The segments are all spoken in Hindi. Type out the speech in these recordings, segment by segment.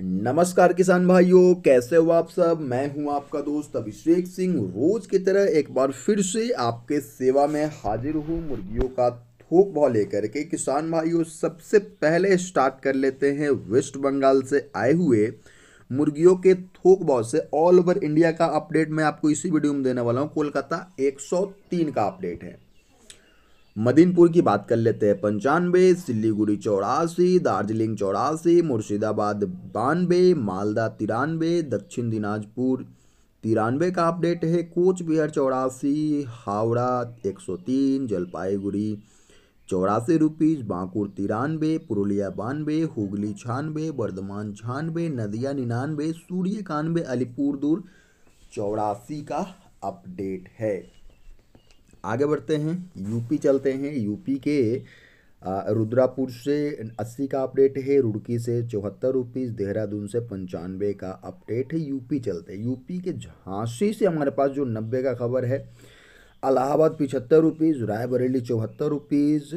नमस्कार किसान भाइयों कैसे हो आप सब मैं हूं आपका दोस्त अभिषेक सिंह रोज की तरह एक बार फिर से आपके सेवा में हाजिर हूं मुर्गियों का थोक भाव लेकर के किसान भाइयों सबसे पहले स्टार्ट कर लेते हैं वेस्ट बंगाल से आए हुए मुर्गियों के थोक भाव से ऑल ओवर इंडिया का अपडेट मैं आपको इसी वीडियो में देने वाला हूँ कोलकाता 103 का अपडेट है मदीनपुर की बात कर लेते हैं पंचानवे सिल्लीगुड़ी चौरासी दार्जिलिंग चौरासी मुर्शिदाबाद बानवे मालदा तिरानवे दक्षिण दिनाजपुर तिरानवे का अपडेट है कोच बिहार चौरासी हावड़ा 103 जलपाईगुड़ी चौरासी रुपीज़ बांकुर तिरानवे पुरुलिया बानवे हुगली छानवे बर्धमान छानवे नदिया निन्यानवे सूर्य अलीपुर दूर चौरासी का अपडेट है आगे बढ़ते हैं यूपी चलते हैं यूपी के रुद्रापुर से अस्सी का अपडेट है रुड़की से चौहत्तर रुपीज़ देहरादून से पंचानवे का अपडेट है यूपी चलते यूपी के झांसी से हमारे पास जो नब्बे का खबर है अलाहाबाद पिछहत्तर रुपीज़ रायबरेली चौहत्तर रुपीज़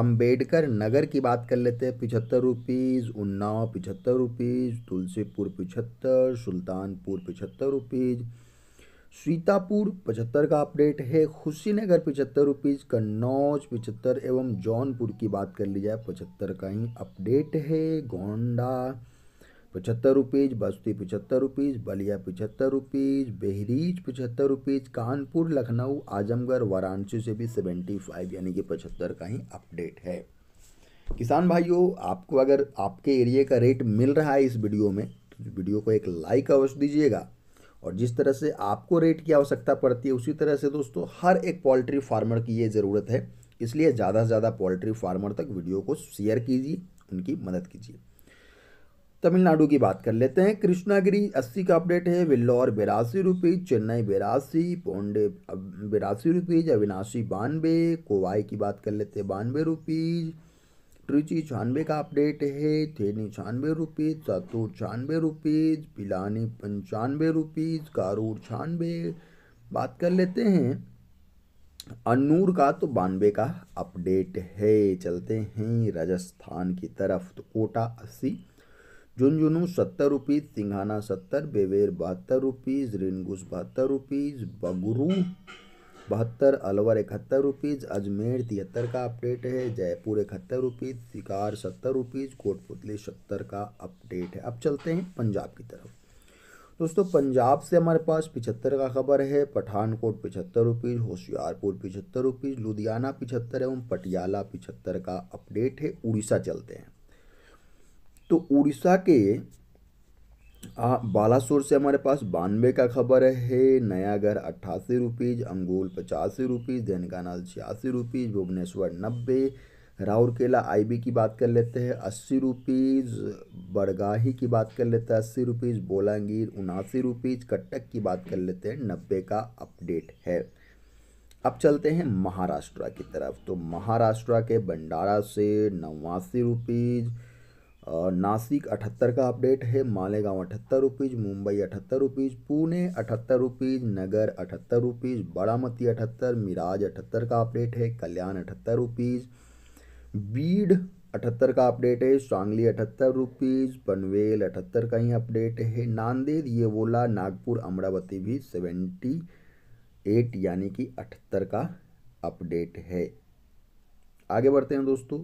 अम्बेडकर नगर की बात कर लेते हैं पिछहत्तर रुपीज़ उन्नाव पिछहत्तर रुपीज़ तुलसीपुर पिछहत्तर सुल्तानपुर पिछहत्तर रुपीज़ सीतापुर पचहत्तर का अपडेट है खुशीनगर पचहत्तर रुपीज़ कन्नौज पचहत्तर एवं जौनपुर की बात कर ली जाए पचहत्तर का ही अपडेट है गोंडा पचहत्तर रुपीज़ बस्ती पचहत्तर रुपीज़ बलिया पचहत्तर रुपीज़ बहरीज पचहत्तर रुपीज़ कानपुर लखनऊ आजमगढ़ वाराणसी से भी सेवेंटी फाइव यानी कि पचहत्तर का ही अपडेट है किसान भाइयों आपको अगर आपके एरिए का रेट मिल रहा है इस वीडियो में तो वीडियो को एक लाइक अवश्य दीजिएगा और जिस तरह से आपको रेट की आवश्यकता पड़ती है उसी तरह से दोस्तों हर एक पोल्ट्री फार्मर की ये ज़रूरत है इसलिए ज़्यादा से ज़्यादा पोल्ट्री फार्मर तक वीडियो को शेयर कीजिए उनकी मदद कीजिए तमिलनाडु की बात कर लेते हैं कृष्णागिरी अस्सी का अपडेट है विल्लौर बिरासी रुपीज़ चेन्नई बिरासी पोंडे बिरासी रुपीज़ अविनाशी बानवे कोवाई की बात कर लेते हैं बानवे रुपीज़ ट्रिची छियानवे का अपडेट है थेनी छानबे रुपीज़ चतुर छानबे रुपीज़ पिलानी पंचानवे रुपीज़ कारूर छानबे बात कर लेते हैं अनूर का तो बानवे का अपडेट है चलते हैं राजस्थान की तरफ तो कोटा अस्सी झुंझुनू सत्तर रुपीज़ सिंघाना सत्तर बेवेर बहत्तर रुपीज़ रिनगुस बहत्तर रुपीज़ बगरू बहत्तर अलवर इकहत्तर रुपीज़ अजमेर तिहत्तर का अपडेट है जयपुर इकहत्तर रुपीज़ सिकार सत्तर रुपीज़ कोटपुतली सत्तर का अपडेट है अब चलते हैं पंजाब की तरफ दोस्तों पंजाब से हमारे पास पिछहत्तर का खबर है पठानकोट पिछहत्तर रुपीज़ होशियारपुर पिछहत्तर रुपीज़ लुधियाना पिछहत्तर एवं पटियाला पिछहत्तर का अपडेट है उड़ीसा चलते हैं तो उड़ीसा के आ, से हमारे पास बानवे का खबर है नयागढ़ अट्ठासी रुपीज़ अंगूल पचासी रुपीज़ दैनिकानाल छियासी रुपीज़ भुवनेश्वर नब्बे राउरकेला आईबी की बात कर लेते हैं अस्सी रुपीज़ बड़गाही की बात कर लेते हैं अस्सी रुपीज़ बोलांगीर उनासी रुपीज़ कटक की बात कर लेते हैं नब्बे का अपडेट है अब चलते हैं महाराष्ट्र की तरफ तो महाराष्ट्र के भंडारा से नवासी रुपीज़ और नासिक अठहत्तर का अपडेट है मालेगांव अठहत्तर रुपीज़ मुंबई अठहत्तर रुपीज़ पुणे अठहत्तर रुपीज़ नगर अठहत्तर रुपीज़ बारामती अठहत्तर मिराज अठहत्तर का अपडेट है कल्याण अठहत्तर रुपीज़ बीड अठहत्तर का अपडेट है सांगली अठहत्तर रुपीज़ पनवेल अठहत्तर का ही अपडेट है नांदेद ये वोला नागपुर अमरावती भी सेवेंटी एट यानी कि अठहत्तर का अपडेट है आगे बढ़ते हैं दोस्तों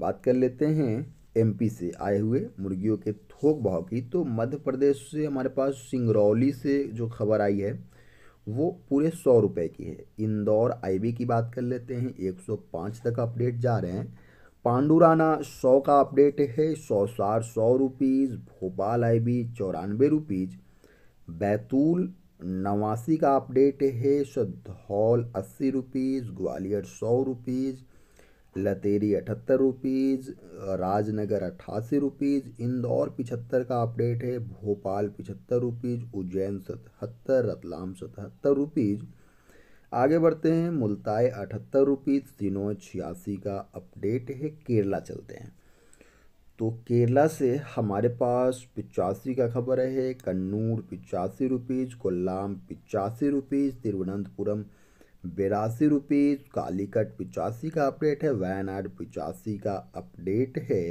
बात कर लेते हैं एमपी से आए हुए मुर्गियों के थोक भाव की तो मध्य प्रदेश से हमारे पास सिंगरौली से जो खबर आई है वो पूरे सौ रुपये की है इंदौर आईबी की बात कर लेते हैं 105 तक अपडेट जा रहे हैं पांडुराना सौ का अपडेट है सौ सार सौ रुपीज़ भोपाल आई बी चौरानवे रुपीज़ बैतूल नवासी का अपडेट है सधौल अस्सी रुपीज़ ग्वालियर सौ रुपीज़ लतेरी अठहत्तर रुपीज़ राजनगर अट्ठासी रुपीज़ इंदौर पिछहत्तर का अपडेट है भोपाल पिछहत्तर रुपीज़ उज्जैन सतहत्तर रतलाम सतहत्तर रुपीज़ आगे बढ़ते हैं मुल्ताए अठहत्तर रुपीज़ तीनों छियासी का अपडेट है केरला चलते हैं तो केरला से हमारे पास पिचासी का खबर है कन्नूर पिचासी रुपीज़ कोल्लाम पिचासी रुपीज़ तिरुवनंतपुरम बेरासी रुपीज़ कालीकट पिचासी का अपडेट है वायनाड पिचासी का अपडेट है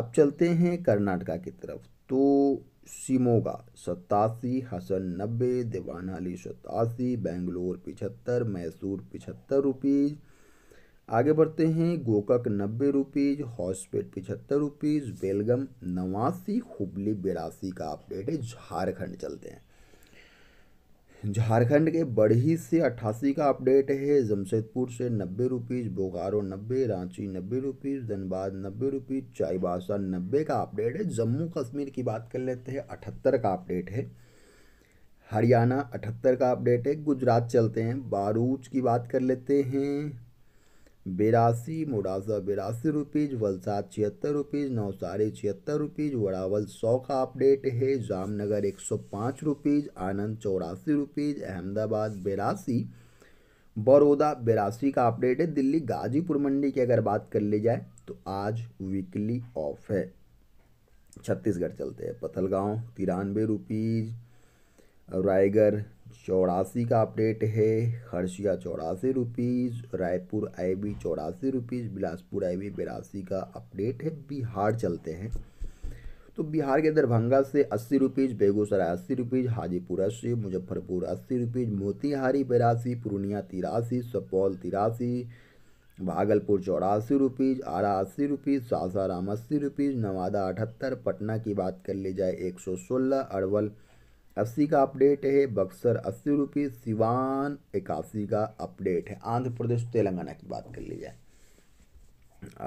अब चलते हैं कर्नाटका की तरफ तो शिमोगा सतासी हसन नब्बे देवानाली सतासी बेंगलोर पिछहत्तर मैसूर पिछहत्तर रुपीज़ आगे बढ़ते हैं गोकक नब्बे रुपीज़ हॉस्पेट पिछहत्तर रुपीज़ बेलगम नवासी हुबली बिरासी का अपडेट है झारखंड चलते हैं झारखंड के बड़ही से अट्ठासी का अपडेट है जमशेदपुर से नब्बे रुपीज़ बोकारो नब्बे रांची नब्बे रुपीज़ धनबाद नब्बे रुपीज़ चाईबासा नब्बे का अपडेट है जम्मू कश्मीर की बात कर लेते हैं अठहत्तर का अपडेट है हरियाणा अठहत्तर का अपडेट है गुजरात चलते हैं बारूच की बात कर लेते हैं बेरासी मोराजा बेरासी रुपीज़ वलसाद छिहत्तर रुपीज़ नवसारी छिहत्तर रुपीज़ वड़ावल सौ का अपडेट है जामनगर एक सौ पाँच रुपीज़ आनंद चौरासी रुपीज़ अहमदाबाद बेरासी बड़ौदा बेरासी का अपडेट है दिल्ली गाजीपुर मंडी की अगर बात कर ली जाए तो आज वीकली ऑफ है छत्तीसगढ़ चलते हैं पथलगांव तिरानवे रुपीज़ रायगढ़ चौरासी का अपडेट है हर्षिया चौरासी रुपीज़ रायपुर आई बी चौरासी रुपीज़ बिलासपुर आई बी बिरासी का अपडेट है बिहार चलते हैं तो बिहार के दरभंगा से अस्सी रुपीज़ बेगूसराय अस्सी रुपीज़ हाजीपुर अस्सी मुजफ्फरपुर अस्सी रुपीज़ मोतिहारी बिरासी पूर्णिया तिरासी सुपौल तिरासी भागलपुर चौरासी रुपीज़ आरा अस्सी रुपीज़ सासाराम अस्सी रुपीज़ नवादा अठहत्तर पटना की बात कर ली जाए एक सौ सोलह अरवल अस्सी का अपडेट है बक्सर अस्सी रुपये सिवान इक्यासी का अपडेट है आंध्र प्रदेश तेलंगाना की बात कर ली जाए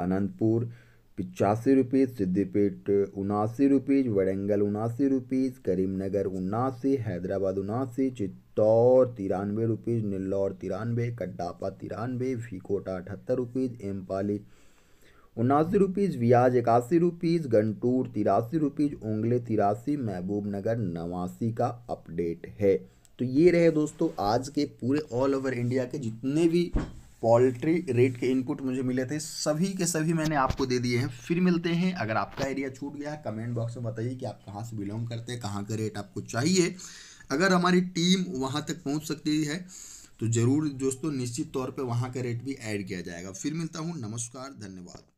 अनंतपुर पिचासी रुपीज़ सिद्धिपेट उनासी रुपीज़ वरंगल उनासी रुपीज़ करीमनगर उनासी हैदराबाद उनासी चित्तौर तिरानवे रुपीज़ निल्लौर तिरानवे कड्डापा तिरानवे फीकोटा अठहत्तर रुपीज़ एमपाली उनासी रुपीज़ व्याज इक्यासी रुपीज़ गंटूर तिरासी रुपीज़ उंगले तिरासी महबूब नगर नवासी का अपडेट है तो ये रहे दोस्तों आज के पूरे ऑल ओवर इंडिया के जितने भी पोल्ट्री रेट के इनपुट मुझे मिले थे सभी के सभी मैंने आपको दे दिए हैं फिर मिलते हैं अगर आपका एरिया छूट गया है कमेंट बॉक्स में बताइए कि आप कहाँ से बिलोंग करते हैं कहाँ का रेट आपको चाहिए अगर हमारी टीम वहाँ तक पहुँच सकती है तो ज़रूर दोस्तों निश्चित तौर पर वहाँ का रेट भी ऐड किया जाएगा फिर मिलता हूँ नमस्कार धन्यवाद